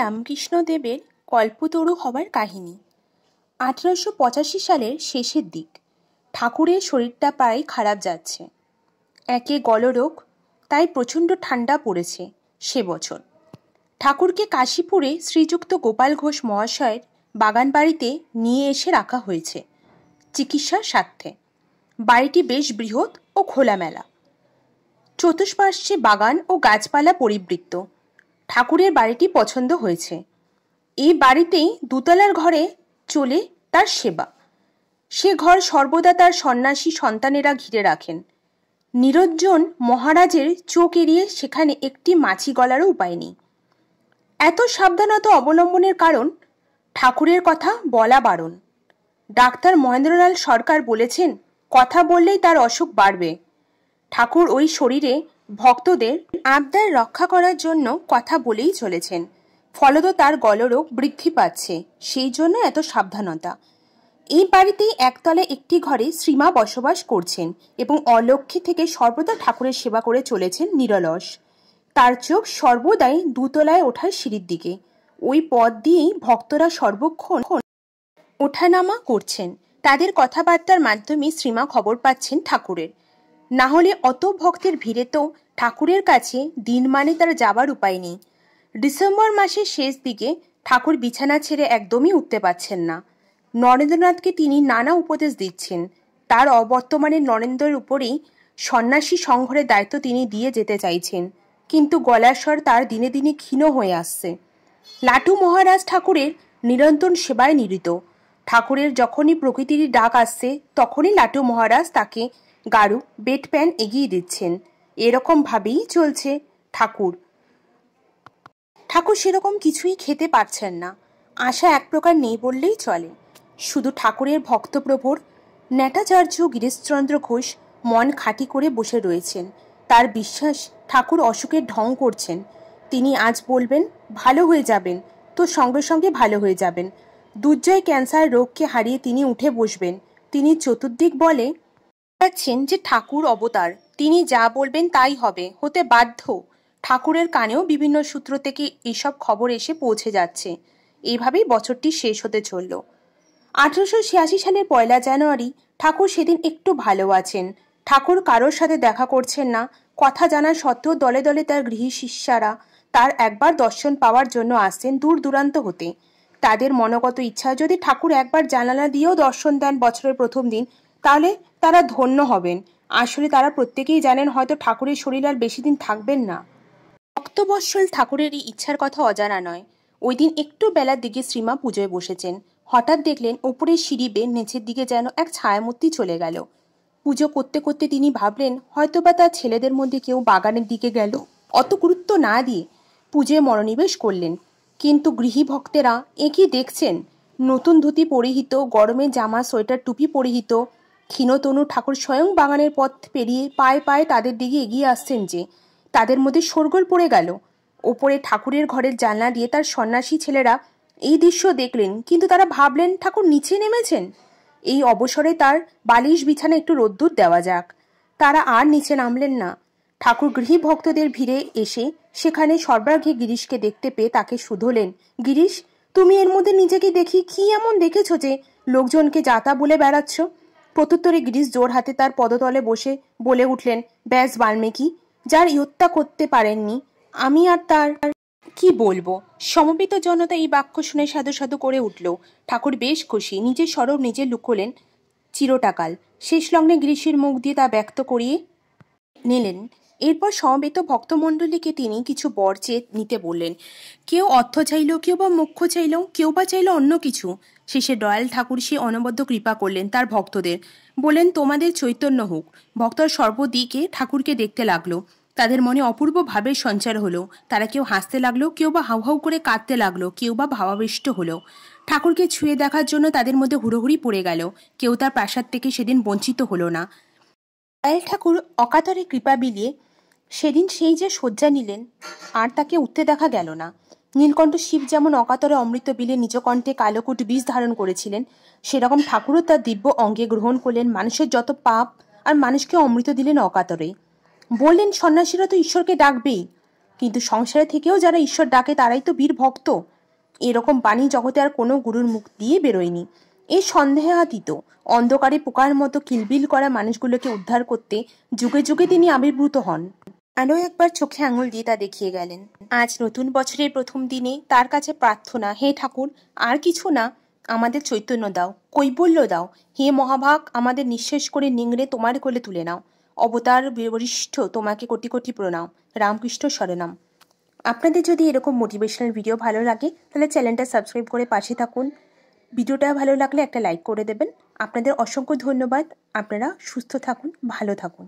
রামকৃষ্ণদেবের কল্পতরু হবার কাহিনী আঠেরোশো পঁচাশি সালের শেষের দিক ঠাকুরের শরীরটা প্রায় খারাপ যাচ্ছে একে গলরোগ তাই প্রচণ্ড ঠান্ডা পড়েছে সে বছর ঠাকুরকে কাশীপুরে শ্রীযুক্ত গোপাল ঘোষ মহাশয়ের বাগান বাড়িতে নিয়ে এসে রাখা হয়েছে চিকিৎসার স্বার্থে বাড়িটি বেশ বৃহৎ ও খোলামেলা চতুষ্পার্শ্বে বাগান ও গাছপালা পরিবৃত্ত ঠাকুরের বাড়িটি পছন্দ হয়েছে এই বাড়িতেই দুতলার ঘরে চলে তার সেবা সে ঘর সর্বদা তার সন্ন্যাসী সন্তানেরা ঘিরে রাখেন নিরজ্জন মহারাজের চোখ এড়িয়ে সেখানে একটি মাছি গলারও উপায় নেই এত সাবধানতা অবলম্বনের কারণ ঠাকুরের কথা বলা বারণ ডাক্তার মহেন্দ্রলাল সরকার বলেছেন কথা বললেই তার অসুখ বাড়বে ঠাকুর ওই শরীরে ভক্তদের আবদার রক্ষা করার জন্য কথা বলেই চলেছেন ফলত তার গলরোগ বৃদ্ধি পাচ্ছে সেই জন্য এত সাবধানতা এই বাড়িতেই একতলে একটি ঘরে শ্রীমা বসবাস করছেন এবং অলক্ষী থেকে সর্বদা ঠাকুরের সেবা করে চলেছেন নিরলস তার চোখ সর্বদাই দুতলায় ওঠার সিঁড়ির দিকে ওই পথ দিয়েই ভক্তরা সর্বক্ষণ ওঠানামা করছেন তাদের কথাবার্তার মাধ্যমে শ্রীমা খবর পাচ্ছেন ঠাকুরের না হলে অত ভক্তের ভিড়ে তো ঠাকুরের কাছে দিন মানে তার যাবার উপায় নেই ডিসেম্বর মাসের শেষ দিকে ঠাকুর বিছানা ছেড়ে একদমই উঠতে পারছেন না নরেন্দ্রনাথকে তিনি নানা উপদেশ দিচ্ছেন তার অবর্তমানে নরেন্দ্রের উপরেই সন্ন্যাসী সংঘরের দায়িত্ব তিনি দিয়ে যেতে চাইছেন কিন্তু গলার স্বর তার দিনে দিনে ক্ষীণ হয়ে আসছে লাটু মহারাজ ঠাকুরের নিরন্তর সেবায় নিরিত ঠাকুরের যখনই প্রকৃতির ডাক আসছে তখনই লাটু মহারাজ তাকে গারু বেড প্যান এগিয়ে দিচ্ছেন এরকমভাবেই চলছে ঠাকুর ঠাকুর সেরকম কিছুই খেতে পারছেন না আশা এক প্রকার নেই বললেই চলে শুধু ঠাকুরের ভক্তপ্রভর নেটাচার্য গিরিশচন্দ্র ঘোষ মন খাটি করে বসে রয়েছেন তার বিশ্বাস ঠাকুর অসুখের ঢং করছেন তিনি আজ বলবেন ভালো হয়ে যাবেন তো সঙ্গে সঙ্গে ভালো হয়ে যাবেন দুর্জয় ক্যান্সার রোগকে হারিয়ে তিনি উঠে বসবেন তিনি চতুর্দিক বলে পাচ্ছেন যে ঠাকুর অবতার তিনি যা বলবেন তাই হবে হতে বাধ্য ঠাকুরের কানেও বিভিন্ন সূত্র থেকে এসব খবর এসে পৌঁছে যাচ্ছে এইভাবেই বছরটি শেষ হতে চলল আঠারোশো ছিয়াশি সালের পয়লা জানুয়ারি ঠাকুর সেদিন একটু ভালো আছেন ঠাকুর কারোর সাথে দেখা করছেন না কথা জানা সত্ত্বেও দলে দলে তার গৃহী শিষ্যারা তার একবার দর্শন পাওয়ার জন্য আসতেন দূর দূরান্ত হতে তাদের মনগত ইচ্ছা যদি ঠাকুর একবার জানালা দিয়েও দর্শন দেন বছরের প্রথম দিন তাহলে তারা ধন্য হবেন আসলে তারা প্রত্যেকেই জানেন হয়তো ঠাকুরের শরীর আর বেশি দিন থাকবেন না ভক্তবৎসল ঠাকুরেরই ইচ্ছার কথা অজানা নয় ওই দিন একটু বেলার দিকে শ্রীমা পুজোয় বসেছেন হঠাৎ দেখলেন ওপরের সিঁড়ি বেয়ে নিচের দিকে যেন এক ছায়ামূর্তি চলে গেল পুজো করতে করতে তিনি ভাবলেন হয়তো বা তার ছেলেদের মধ্যে কেউ বাগানের দিকে গেল অত গুরুত্ব না দিয়ে পুজোয় মনোনিবেশ করলেন কিন্তু গৃহী ভক্তেরা একই দেখছেন নতুন ধুতি পরিহিত গরমে জামা সোয়েটার টুপি পরিহিত ক্ষীণতনু ঠাকুর স্বয়ং বাগানের পথ পেরিয়ে পায়ে পায়ে তাদের দিকে এগিয়ে আসছেন যে তাদের মধ্যে শোরগোল পড়ে গেল ওপরে ঠাকুরের ঘরের জানলা দিয়ে তার সন্ন্যাসী ছেলেরা এই দৃশ্য দেখলেন কিন্তু তারা ভাবলেন ঠাকুর নিচে নেমেছেন এই অবসরে তার বালিশ বিছানা একটু রোদ্দুর দেওয়া যাক তারা আর নিচে নামলেন না ঠাকুর গৃহী ভক্তদের ভিড়ে এসে সেখানে সর্বার্ঘে গিরিশকে দেখতে পেয়ে তাকে শুধোলেন গিরিশ তুমি এর মধ্যে নিজেকে দেখি কি এমন দেখেছো যে লোকজনকে যাতা বলে বেড়াচ্ছ প্রত্যুত্তরে গিরিশ জোর হাতে তার পদতলে বসে বলে উঠলেন ব্যাস বাল্মীকি যার ইহত্যা করতে পারেননি আমি আর তার কি বলবো সমবেত জনতা এই বাক্য শুনে সাধু সাধু করে উঠল ঠাকুর বেশ খুশি নিজের সরব নিজে লুকোলেন চিরটাকাল শেষ লগ্নে গ্রীষ্মের মুখ দিয়ে তা ব্যক্ত করিয়ে নিলেন এরপর সমবেত ভক্তমণ্ডলীকে তিনি কিছু বর চেয়ে নিতে বললেন কেউ অর্থ চাইল কেউ বা মোক্ষ চাইল কেউ বা চাইল অন্য কিছু শেষে ডয়াল ঠাকুর সে অনবদ্য কৃপা করলেন তার ভক্তদের বলেন তোমাদের চৈতন্য হোক ভক্তর সর্বদিকে ঠাকুরকে দেখতে লাগলো তাদের মনে অপূর্ব ভাবের সঞ্চার হলো তারা কেউ হাসতে লাগলো কেউ বা হাউ হাউ করে কাঁদতে লাগলো কেউ বা ভাবাবিষ্ট হলো ঠাকুরকে ছুঁয়ে দেখার জন্য তাদের মধ্যে হুড়োহুড়ি পড়ে গেল কেউ তার প্রাসাদ থেকে সেদিন বঞ্চিত হলো না ডয়াল ঠাকুর অকাতরে কৃপা বিলিয়ে সেদিন সেই যে শয্যা নিলেন আর তাকে উঠতে দেখা গেল না নীলকণ্ঠ শিব যেমন অকাতরে অমৃত বিলে নিজকণ্ঠে কালোকুট বীজ ধারণ করেছিলেন সেরকম ঠাকুরও তার দিব্য অঙ্গে গ্রহণ করলেন মানুষের যত পাপ আর মানুষকে অমৃত দিলেন অকাতরে বললেন সন্ন্যাসীরা তো ঈশ্বরকে ডাকবেই কিন্তু সংসারে থেকেও যারা ঈশ্বর ডাকে তারাই তো বীর ভক্ত এরকম বাণী জগতে আর কোনো গুরুর মুখ দিয়ে বেরোয়নি সন্দেহে সন্দেহাতীত অন্ধকারে পোকার মতো কিলবিল করা মানুষগুলোকে উদ্ধার করতে যুগে যুগে তিনি আবির্ভূত হন আরও একবার চোখে আঙুল দিয়ে তা দেখিয়ে গেলেন আজ নতুন বছরের প্রথম দিনে তার কাছে প্রার্থনা হে ঠাকুর আর কিছু না আমাদের চৈতন্য দাও কৈবল্য দাও হে মহাভাগ আমাদের নিঃশেষ করে নিংড়ে তোমার কোলে তুলে নাও অবতার বরিষ্ঠ তোমাকে কোটি কোটি প্রণাম রামকৃষ্ণ স্মরণাম আপনাদের যদি এরকম মোটিভেশনাল ভিডিও ভালো লাগে তাহলে চ্যানেলটা সাবস্ক্রাইব করে পাশে থাকুন ভিডিওটা ভালো লাগলে একটা লাইক করে দেবেন আপনাদের অসংখ্য ধন্যবাদ আপনারা সুস্থ থাকুন ভালো থাকুন